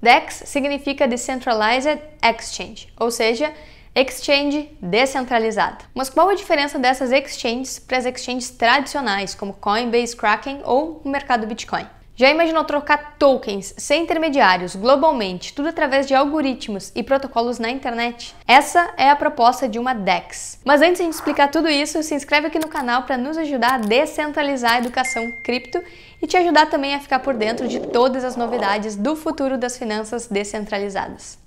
DEX significa Decentralized Exchange, ou seja, exchange descentralizada. Mas qual a diferença dessas exchanges para as exchanges tradicionais, como Coinbase, Kraken ou o mercado Bitcoin? Já imaginou trocar tokens sem intermediários globalmente, tudo através de algoritmos e protocolos na internet? Essa é a proposta de uma DEX. Mas antes de explicar tudo isso, se inscreve aqui no canal para nos ajudar a descentralizar a educação cripto e te ajudar também a ficar por dentro de todas as novidades do futuro das finanças descentralizadas.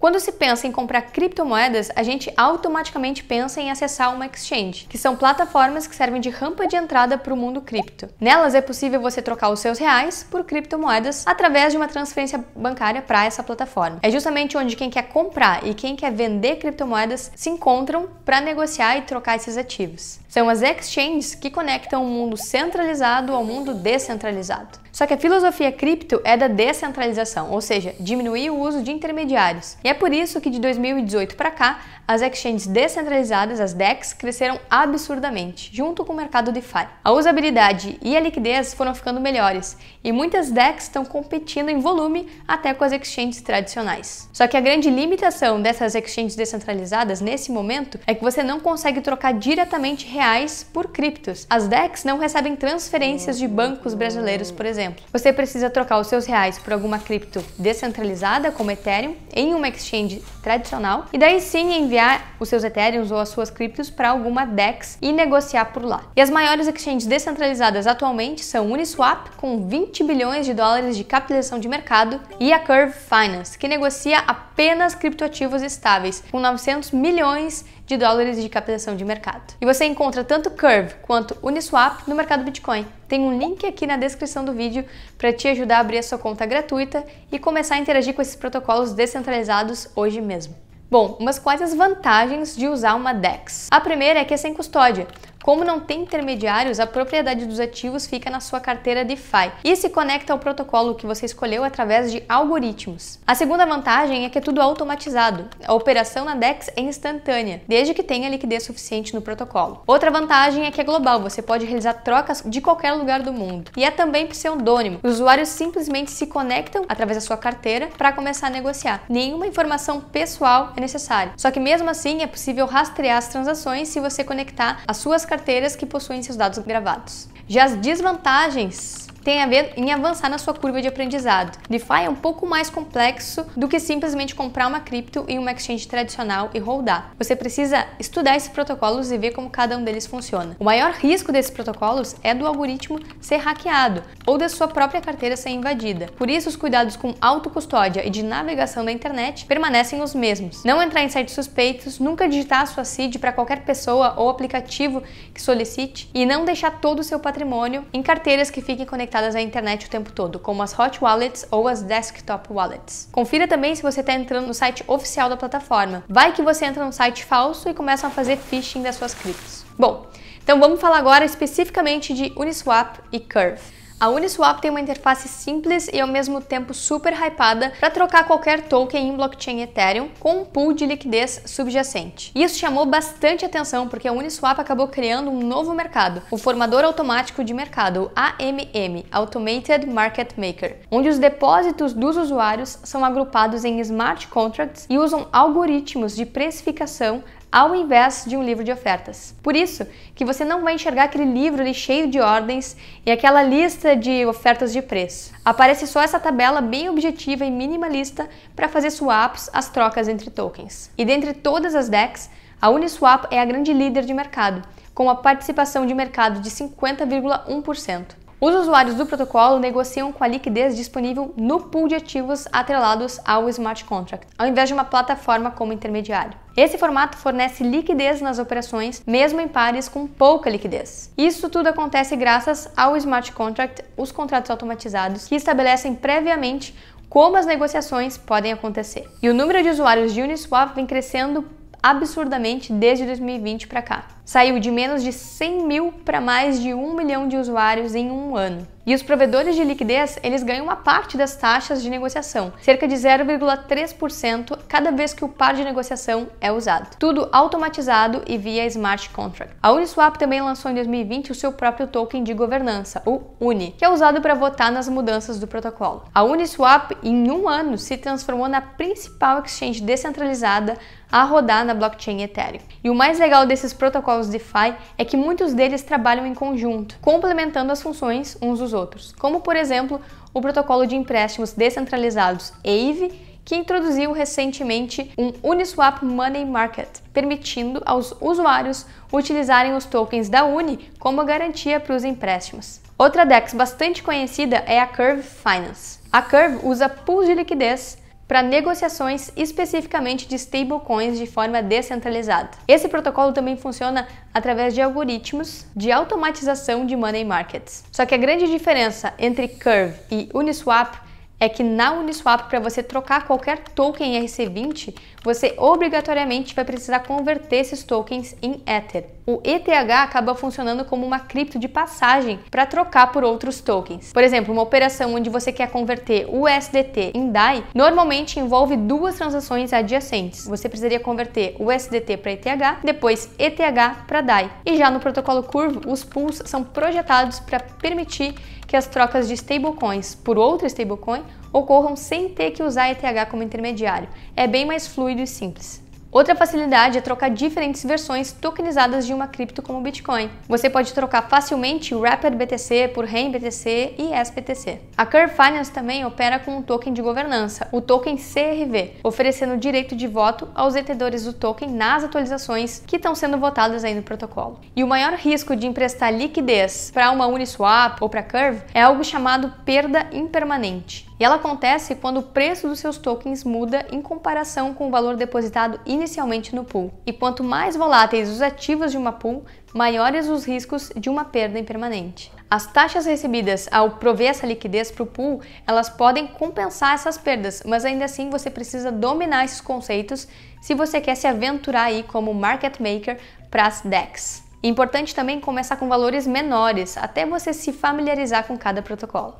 Quando se pensa em comprar criptomoedas, a gente automaticamente pensa em acessar uma exchange, que são plataformas que servem de rampa de entrada para o mundo cripto. Nelas é possível você trocar os seus reais por criptomoedas através de uma transferência bancária para essa plataforma. É justamente onde quem quer comprar e quem quer vender criptomoedas se encontram para negociar e trocar esses ativos. São as exchanges que conectam o mundo centralizado ao mundo descentralizado. Só que a filosofia cripto é da descentralização, ou seja, diminuir o uso de intermediários. E é por isso que de 2018 para cá, as exchanges descentralizadas, as DEX, cresceram absurdamente, junto com o mercado DeFi. A usabilidade e a liquidez foram ficando melhores, e muitas DEX estão competindo em volume até com as exchanges tradicionais. Só que a grande limitação dessas exchanges descentralizadas nesse momento é que você não consegue trocar diretamente reais por criptos. As DEX não recebem transferências de bancos brasileiros, por exemplo. Você precisa trocar os seus reais por alguma cripto descentralizada, como Ethereum, em uma exchange tradicional, e daí sim enviar os seus Ethereums ou as suas criptos para alguma DEX e negociar por lá. E as maiores exchanges descentralizadas atualmente são Uniswap, com 20 bilhões de dólares de capitalização de mercado, e a Curve Finance, que negocia apenas criptoativos estáveis, com 900 milhões de dólares de captação de mercado. E você encontra tanto Curve quanto Uniswap no mercado Bitcoin. Tem um link aqui na descrição do vídeo para te ajudar a abrir a sua conta gratuita e começar a interagir com esses protocolos descentralizados hoje mesmo. Bom, umas quais as vantagens de usar uma DEX? A primeira é que é sem custódia. Como não tem intermediários, a propriedade dos ativos fica na sua carteira DeFi e se conecta ao protocolo que você escolheu através de algoritmos. A segunda vantagem é que é tudo automatizado. A operação na DEX é instantânea, desde que tenha liquidez suficiente no protocolo. Outra vantagem é que é global, você pode realizar trocas de qualquer lugar do mundo. E é também pseudônimo. Os usuários simplesmente se conectam através da sua carteira para começar a negociar. Nenhuma informação pessoal é necessária. Só que mesmo assim é possível rastrear as transações se você conectar as suas carteiras que possuem seus dados gravados. Já as desvantagens tem a ver em avançar na sua curva de aprendizado. DeFi é um pouco mais complexo do que simplesmente comprar uma cripto em uma exchange tradicional e rodar. Você precisa estudar esses protocolos e ver como cada um deles funciona. O maior risco desses protocolos é do algoritmo ser hackeado ou da sua própria carteira ser invadida. Por isso, os cuidados com autocustódia e de navegação da internet permanecem os mesmos. Não entrar em sites suspeitos, nunca digitar a sua seed para qualquer pessoa ou aplicativo que solicite e não deixar todo o seu patrimônio em carteiras que fiquem conectadas conectadas à internet o tempo todo, como as hot wallets ou as desktop wallets. Confira também se você está entrando no site oficial da plataforma. Vai que você entra num site falso e começam a fazer phishing das suas criptos. Bom, então vamos falar agora especificamente de Uniswap e Curve. A Uniswap tem uma interface simples e ao mesmo tempo super hypada para trocar qualquer token em blockchain Ethereum com um pool de liquidez subjacente. Isso chamou bastante atenção porque a Uniswap acabou criando um novo mercado, o formador automático de mercado, AMM, Automated Market Maker, onde os depósitos dos usuários são agrupados em smart contracts e usam algoritmos de precificação ao invés de um livro de ofertas. Por isso que você não vai enxergar aquele livro ali cheio de ordens e aquela lista de ofertas de preço. Aparece só essa tabela bem objetiva e minimalista para fazer swaps, as trocas entre tokens. E dentre todas as DEX, a Uniswap é a grande líder de mercado, com uma participação de mercado de 50,1%. Os usuários do protocolo negociam com a liquidez disponível no pool de ativos atrelados ao smart contract, ao invés de uma plataforma como intermediário. Esse formato fornece liquidez nas operações, mesmo em pares com pouca liquidez. Isso tudo acontece graças ao smart contract, os contratos automatizados, que estabelecem previamente como as negociações podem acontecer. E o número de usuários de Uniswap vem crescendo absurdamente desde 2020 para cá. Saiu de menos de 100 mil para mais de 1 milhão de usuários em um ano. E os provedores de liquidez, eles ganham uma parte das taxas de negociação, cerca de 0,3% cada vez que o par de negociação é usado. Tudo automatizado e via smart contract. A Uniswap também lançou em 2020 o seu próprio token de governança, o UNI, que é usado para votar nas mudanças do protocolo. A Uniswap, em um ano, se transformou na principal exchange descentralizada a rodar na blockchain Ethereum. E o mais legal desses protocolos protocolos DeFi é que muitos deles trabalham em conjunto, complementando as funções uns dos outros, como por exemplo o protocolo de empréstimos descentralizados AVE que introduziu recentemente um Uniswap Money Market, permitindo aos usuários utilizarem os tokens da Uni como garantia para os empréstimos. Outra DEX bastante conhecida é a Curve Finance. A Curve usa pools de liquidez para negociações especificamente de stablecoins de forma descentralizada. Esse protocolo também funciona através de algoritmos de automatização de money markets. Só que a grande diferença entre Curve e Uniswap é que na Uniswap, para você trocar qualquer token ERC20, você obrigatoriamente vai precisar converter esses tokens em Ether. O ETH acaba funcionando como uma cripto de passagem para trocar por outros tokens. Por exemplo, uma operação onde você quer converter o USDT em DAI normalmente envolve duas transações adjacentes. Você precisaria converter o USDT para ETH, depois ETH para DAI. E já no protocolo Curve, os pools são projetados para permitir que as trocas de stablecoins por outra stablecoin ocorram sem ter que usar ETH como intermediário. É bem mais fluido e simples. Outra facilidade é trocar diferentes versões tokenizadas de uma cripto como o Bitcoin. Você pode trocar facilmente Rapid BTC por REM BTC e SBTC. A Curve Finance também opera com um token de governança, o token CRV, oferecendo direito de voto aos detentores do token nas atualizações que estão sendo votadas aí no protocolo. E o maior risco de emprestar liquidez para uma Uniswap ou para Curve é algo chamado perda impermanente. E ela acontece quando o preço dos seus tokens muda em comparação com o valor depositado inicialmente no pool. E quanto mais voláteis os ativos de uma pool, maiores os riscos de uma perda impermanente. As taxas recebidas ao prover essa liquidez para o pool, elas podem compensar essas perdas, mas ainda assim você precisa dominar esses conceitos se você quer se aventurar aí como market maker para as DEX. Importante também começar com valores menores, até você se familiarizar com cada protocolo.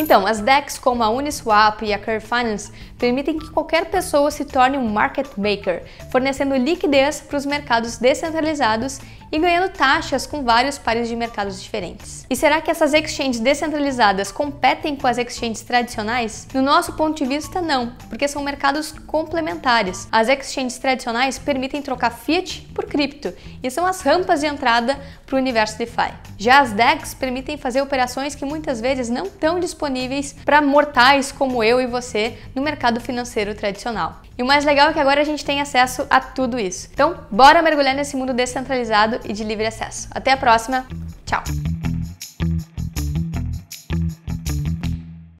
Então, as DEX como a Uniswap e a Curve Finance permitem que qualquer pessoa se torne um market maker, fornecendo liquidez para os mercados descentralizados e ganhando taxas com vários pares de mercados diferentes. E será que essas exchanges descentralizadas competem com as exchanges tradicionais? No nosso ponto de vista, não, porque são mercados complementares. As exchanges tradicionais permitem trocar fiat por cripto e são as rampas de entrada para o universo DeFi. Já as DEX permitem fazer operações que muitas vezes não estão disponíveis para mortais como eu e você no mercado financeiro tradicional. E o mais legal é que agora a gente tem acesso a tudo isso. Então, bora mergulhar nesse mundo descentralizado e de livre acesso. Até a próxima, tchau!